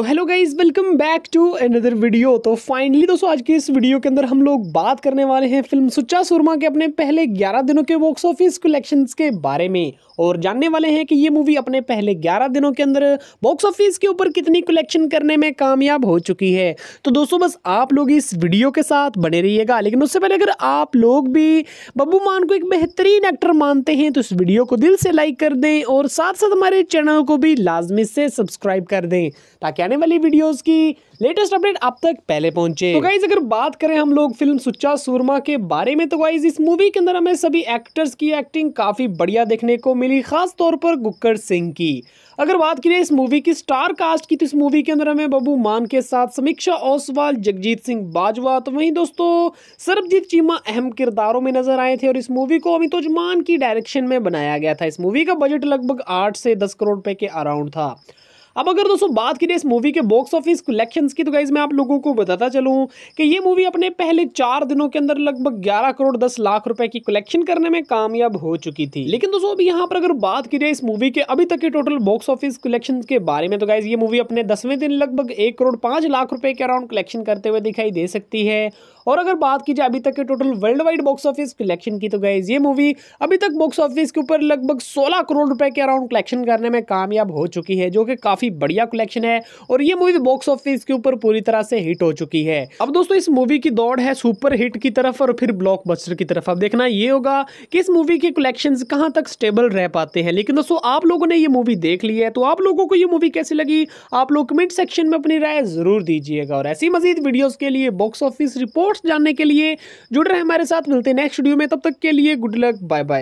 तो hello guys welcome back to another video तो finally दोस्तों आज की इस वीडियो के अंदर हम लोग बात करने वाले हैं फिल्म सुच्चा सुरमा के अपने पहले 11 दिनों के बॉक्स ऑफिस कलेक्शंस के बारे में और जानने वाले हैं कि ये मूवी अपने पहले 11 दिनों के अंदर बॉक्स ऑफिस के ऊपर कितनी कलेक्शन करने में कामयाब हो चुकी है तो दोस्तों बस आप लोग इस वीडियो के साथ बने रहिएगा लेकिन उससे पहले अगर आप लोग भी बब्बू मान को एक बेहतरीन एक्टर मानते हैं तो इस वीडियो को दिल से लाइक कर दें और साथ साथ हमारे चैनल को भी लाजमी से सब्सक्राइब कर दें ताकि आने वाली वीडियोस की लेटेस्ट अपडेट आप तक पहले पहुंचे तो गाइज अगर बात करें हम लोग फिल्म सुच्चा सूरमा के बारे में तो गाइज इस मूवी के अंदर हमें सभी एक्टर्स की एक्टिंग काफी बढ़िया देखने को मिली खास तौर पर गुक्कर सिंह की अगर बात करें इस मूवी की स्टार कास्ट की तो इस मूवी के अंदर हमें बबू मान के साथ समीक्षा ओसवाल जगजीत सिंह बाजवा तो वहीं दोस्तों सरबजीत चीमा अहम किरदारों में नजर आए थे और इस मूवी को अमितोज मान की डायरेक्शन में बनाया गया था इस मूवी का बजट लगभग आठ से दस करोड़ रुपए के अराउंड था अब अगर दोस्तों बात करें इस मूवी के बॉक्स ऑफिस कलेक्शन की तो गाइज मैं आप लोगों को बताता चलूँ कि ये मूवी अपने पहले चार दिनों के अंदर लगभग ग्यारह करोड़ दस लाख रुपए की कलेक्शन करने में कामयाब हो चुकी थी लेकिन दोस्तों अभी यहाँ पर अगर बात करें इस मूवी के अभी तक के टोटल बॉक्स ऑफिस कलेक्शन के बारे में तो गाइज ये मूवी अपने दसवें दिन लगभग एक करोड़ पांच लाख रुपए के अराउंड कलेक्शन करते हुए दिखाई दे सकती है और अगर बात की जाए अभी तक के total worldwide box office collection की तो गए ये मूवी अभी तक बॉक्स ऑफिस के ऊपर लगभग सोलह करोड़ रुपए के अराउंड कलेक्शन करने में कामयाब हो चुकी है जो कि काफ़ी बढ़िया कलेक्शन है और ये मूवी बॉक्स ऑफिस के ऊपर पूरी तरह से हिट हो चुकी है अब दोस्तों इस मूवी की दौड़ है सुपर हिट की तरफ और फिर ब्लॉक की तरफ अब देखना ये होगा कि इस मूवी के कलेक्शन कहाँ तक स्टेबल रह पाते हैं लेकिन दोस्तों आप लोगों ने ये मूवी देख ली है तो आप लोगों को ये मूवी कैसी लगी आप लोग कमेंट सेक्शन में अपनी राय जरूर दीजिएगा और ऐसी मजीद वीडियोज के लिए बॉक्स ऑफिस रिपोर्ट स्पोर्ट्स जानने के लिए जुड़ रहे हमारे साथ मिलते हैं नेक्स्ट वीडियो में तब तक के लिए गुड लक बाय बाय